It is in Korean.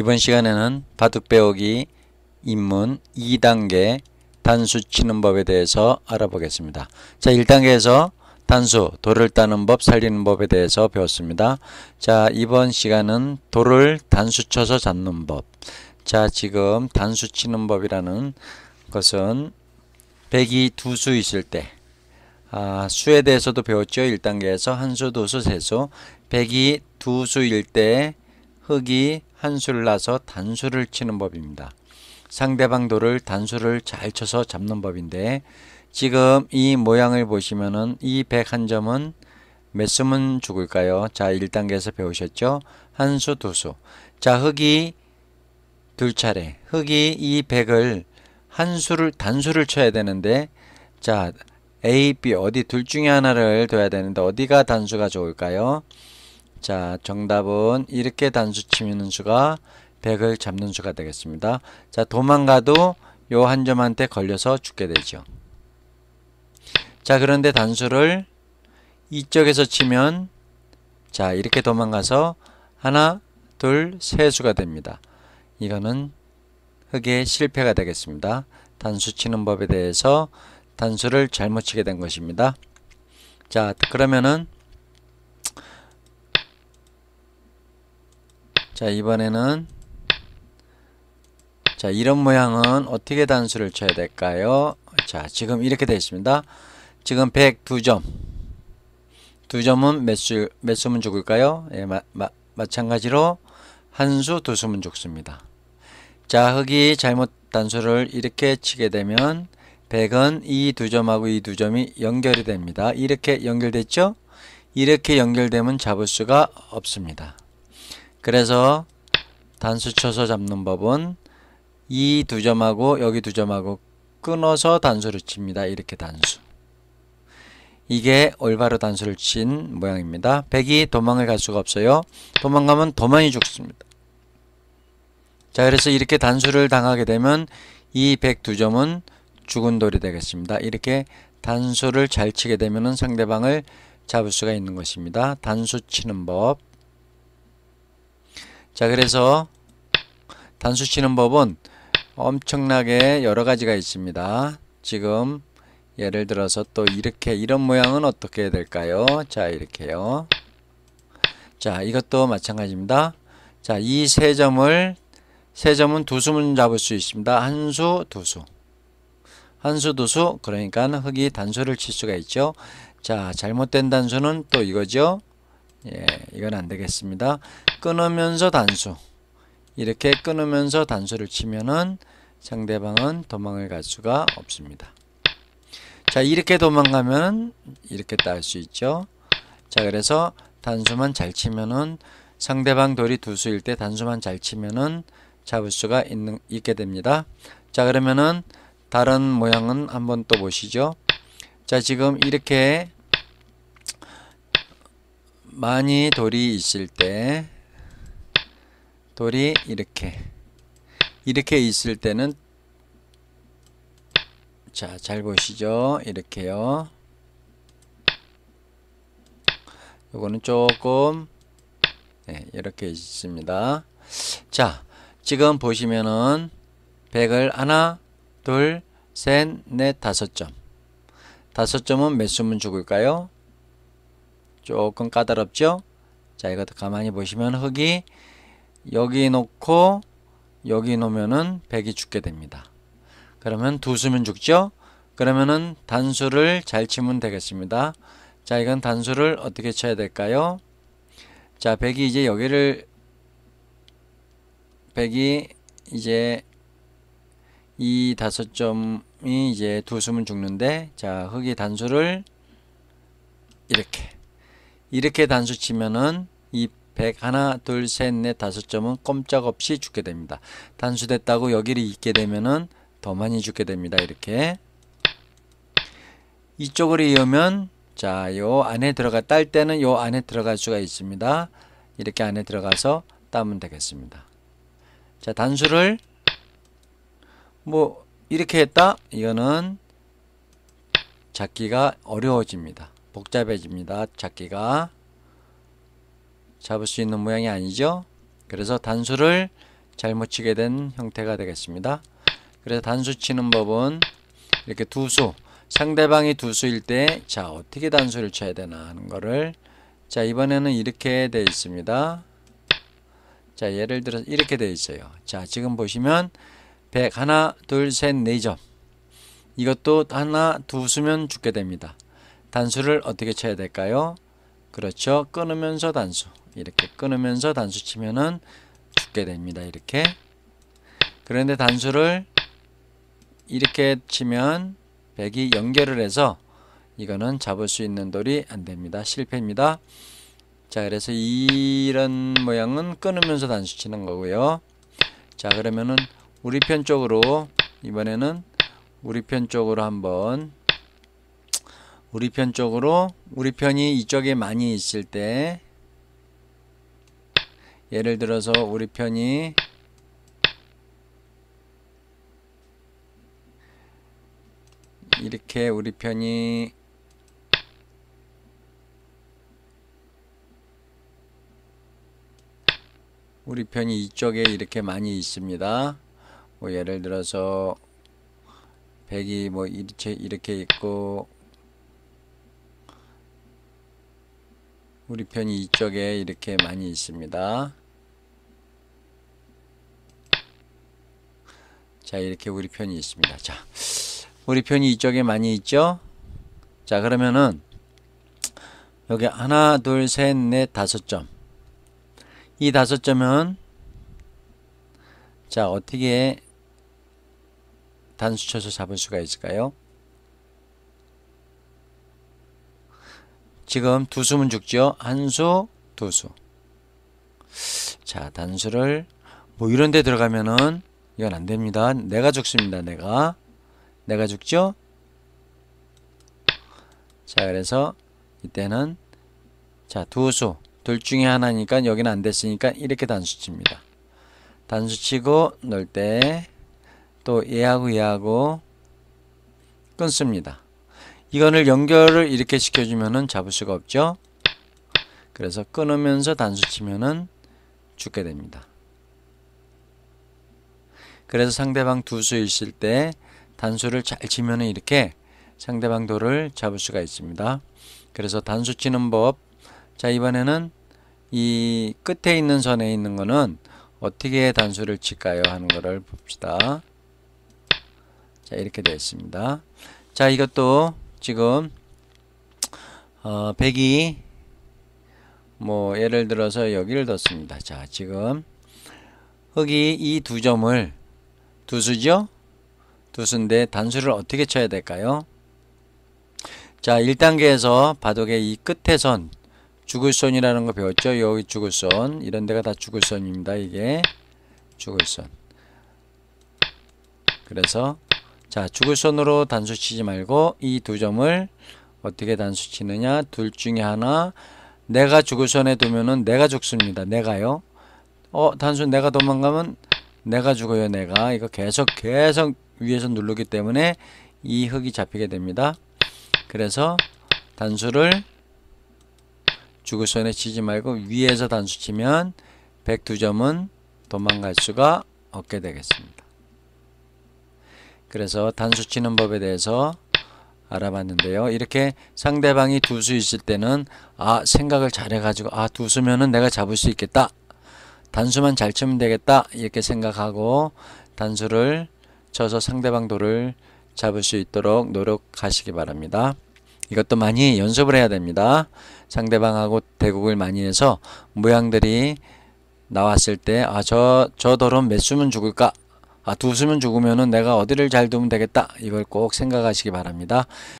이번 시간에는 바둑 배우기 입문 2단계 단수 치는 법에 대해서 알아보겠습니다. 자, 1단계에서 단수, 돌을 따는 법, 살리는 법에 대해서 배웠습니다. 자, 이번 시간은 돌을 단수 쳐서 잡는 법. 자, 지금 단수 치는 법이라는 것은 백이 두 수 있을 때 아, 수에 대해서도 배웠죠. 1단계에서 한 수, 두 수, 세 수. 백이 두 수일 때 흙이 한술 나서 단수를 치는 법입니다. 상대방 돌을 단수를 잘 쳐서 잡는 법인데 지금 이 모양을 보시면은 이1 0점은몇 수면 죽을까요? 자 1단계에서 배우셨죠? 한 수, 두 수. 자 흙이 둘 차례. 흙이 이1을한 수를 단수를 쳐야 되는데 자 A, B 어디 둘 중에 하나를 둬야 되는데 어디가 단수가 좋을까요? 자 정답은 이렇게 단수 치는 수가 100을 잡는 수가 되겠습니다. 자 도망가도 요 한 점한테 걸려서 죽게 되죠. 자 그런데 단수를 이쪽에서 치면 자 이렇게 도망가서 하나 둘세 수가 됩니다. 이거는 흑의 실패가 되겠습니다. 단수 치는 법에 대해서 단수를 잘못 치게 된 것입니다. 자 그러면은 자 이번에는 자 이런 모양은 어떻게 단수를 쳐야 될까요 자 지금 이렇게 되어 있습니다 지금 102점 두 점은 몇, 수, 몇 수면 죽을까요 예, 마, 마, 마찬가지로 한 수 두 수면 죽습니다 자 흙이 잘못 단수를 이렇게 치게 되면 100은 이 두 점하고 이 두 점이 연결이 됩니다 이렇게 연결됐죠 이렇게 연결되면 잡을 수가 없습니다 그래서 단수 쳐서 잡는 법은 이 두 점하고 여기 두 점하고 끊어서 단수를 칩니다. 이렇게 단수. 이게 올바로 단수를 친 모양입니다. 백이 도망을 갈 수가 없어요. 도망가면 도망이 죽습니다. 자 그래서 이렇게 단수를 당하게 되면 이 백 두 점은 죽은 돌이 되겠습니다. 이렇게 단수를 잘 치게 되면 상대방을 잡을 수가 있는 것입니다. 단수 치는 법자 그래서 단수 치는 법은 엄청나게 여러 가지가 있습니다. 지금 예를 들어서 또 이렇게 이런 모양은 어떻게 해야 될까요? 자 이렇게요. 자 이것도 마찬가지입니다. 자 이 세 점을 세 점은 두 수문 잡을 수 있습니다. 한 수, 두 수. 한 수, 두 수. 그러니까 흑이 단수를 칠 수가 있죠. 자 잘못된 단수는 또 이거죠. 예, 이건 안 되겠습니다. 끊으면서 단수. 이렇게 끊으면서 단수를 치면은 상대방은 도망을 갈 수가 없습니다. 자, 이렇게 도망가면 이렇게 딸 수 있죠. 자, 그래서 단수만 잘 치면은 상대방 돌이 두 수일 때 단수만 잘 치면은 잡을 수가 있는, 있게 됩니다. 자, 그러면은 다른 모양은 한번 또 보시죠. 자, 지금 이렇게 많이 돌이 있을 때 돌이 이렇게 이렇게 있을 때는 자, 잘 보시죠. 이렇게요. 요거는 조금 네, 이렇게 있습니다. 자, 지금 보시면은 100을 하나, 둘, 셋, 넷, 다섯 점. 다섯 점은 몇 수문 죽을까요? 조금 까다롭죠? 자 이것도 가만히 보시면 흙이 여기 놓고 여기 놓으면은 백이 죽게 됩니다. 그러면 두 수면 죽죠? 그러면은 단수를 잘 치면 되겠습니다. 자 이건 단수를 어떻게 쳐야 될까요? 자 백이 이제 여기를 백이 이제 이 다섯 점이 이제 두 수면 죽는데 자 흙이 단수를 이렇게 이렇게 단수 치면은 이100 하나 둘셋넷 다섯 점은 꼼짝없이 죽게 됩니다. 단수 됐다고 여기를 잇게 되면은 더 많이 죽게 됩니다. 이렇게 이쪽으로 이으면 자요 안에 들어가 딸 때는 요 안에 들어갈 수가 있습니다. 이렇게 안에 들어가서 따면 되겠습니다. 자 단수를 뭐 이렇게 했다 이거는 잡기가 어려워집니다. 복잡해집니다. 잡기가 잡을 수 있는 모양이 아니죠. 그래서 단수를 잘못 치게 된 형태가 되겠습니다. 그래서 단수 치는 법은 이렇게 두 수, 상대방이 두 수일 때, 자, 어떻게 단수를 쳐야 되나 하는 거를, 자, 이번에는 이렇게 되어 있습니다. 자, 예를 들어 서 이렇게 되어 있어요. 자, 지금 보시면, 100, 하나, 둘, 셋, 네점 이것도 하나, 두 수면 죽게 됩니다. 단수를 어떻게 쳐야 될까요? 그렇죠. 끊으면서 단수. 이렇게 끊으면서 단수 치면은 죽게 됩니다. 이렇게. 그런데 단수를 이렇게 치면 백이 연결을 해서 이거는 잡을 수 있는 돌이 안됩니다. 실패입니다. 자 그래서 이런 모양은 끊으면서 단수 치는 거고요. 자 그러면은 우리 편 쪽으로 이번에는 우리 편 쪽으로 한번 우리 편 쪽으로 우리 편이 이쪽에 많이 있을 때 예를 들어서 우리 편이 이렇게 우리 편이 우리 편이 이쪽에 이렇게 많이 있습니다. 뭐 예를 들어서 백이뭐 이렇게 이렇게 있고 우리 편이 이쪽에 이렇게 많이 있습니다. 자, 이렇게 우리 편이 있습니다. 자, 우리 편이 이쪽에 많이 있죠? 자, 그러면은 여기 하나, 둘, 셋, 넷, 다섯 점. 이 다섯 점은 자, 어떻게 단수 쳐서 잡을 수가 있을까요? 지금 두 수면 죽죠? 한 수, 두 수. 자, 단수를 뭐 이런 데 들어가면은 이건 안 됩니다. 내가 죽습니다. 내가. 내가 죽죠? 자, 그래서 이때는 자, 두 수. 둘 중에 하나니까 여기는 안 됐으니까 이렇게 단수 칩니다. 단수 치고 넣을 때또 얘하고 얘하고 끊습니다. 이거를 연결을 이렇게 시켜주면은 잡을 수가 없죠. 그래서 끊으면서 단수치면은 죽게 됩니다. 그래서 상대방 두 수 있을 때 단수를 잘 치면은 이렇게 상대방 도를 잡을 수가 있습니다. 그래서 단수 치는 법. 자, 이번에는 이 끝에 있는 선에 있는 거는 어떻게 단수를 칠까요? 하는 거를 봅시다. 자, 이렇게 되어 있습니다. 자, 이것도 지금 어, 100이 뭐 예를 들어서 여기를 뒀습니다. 자 지금 흙이 이 두 점을 두 수죠? 두 수인데 단수를 어떻게 쳐야 될까요? 자 1단계에서 바둑의 이 끝에선 죽을손이라는 거 배웠죠? 여기 죽을손 이런 데가 다 죽을손입니다. 이게 죽을손 그래서 자 죽을 손으로 단수 치지 말고 이 두 점을 어떻게 단수 치느냐 둘 중에 하나 내가 죽을 손에 두면은 내가 죽습니다 내가요 어 단수 내가 도망가면 내가 죽어요 내가 이거 계속 계속 위에서 누르기 때문에 이 흙이 잡히게 됩니다 그래서 단수를 죽을 손에 치지 말고 위에서 단수 치면 102점은 도망갈 수가 없게 되겠습니다 그래서 단수 치는 법에 대해서 알아봤는데요. 이렇게 상대방이 두 수 있을 때는 아 생각을 잘해가지고 아두 수면은 내가 잡을 수 있겠다. 단수만 잘 치면 되겠다 이렇게 생각하고 단수를 쳐서 상대방 돌을 잡을 수 있도록 노력하시기 바랍니다. 이것도 많이 연습을 해야 됩니다. 상대방하고 대국을 많이 해서 모양들이 나왔을 때 아 저저 돌은 몇 수면 죽을까 아, 두수면 죽으면 내가 어디를 잘 두면 되겠다. 이걸 꼭 생각하시기 바랍니다.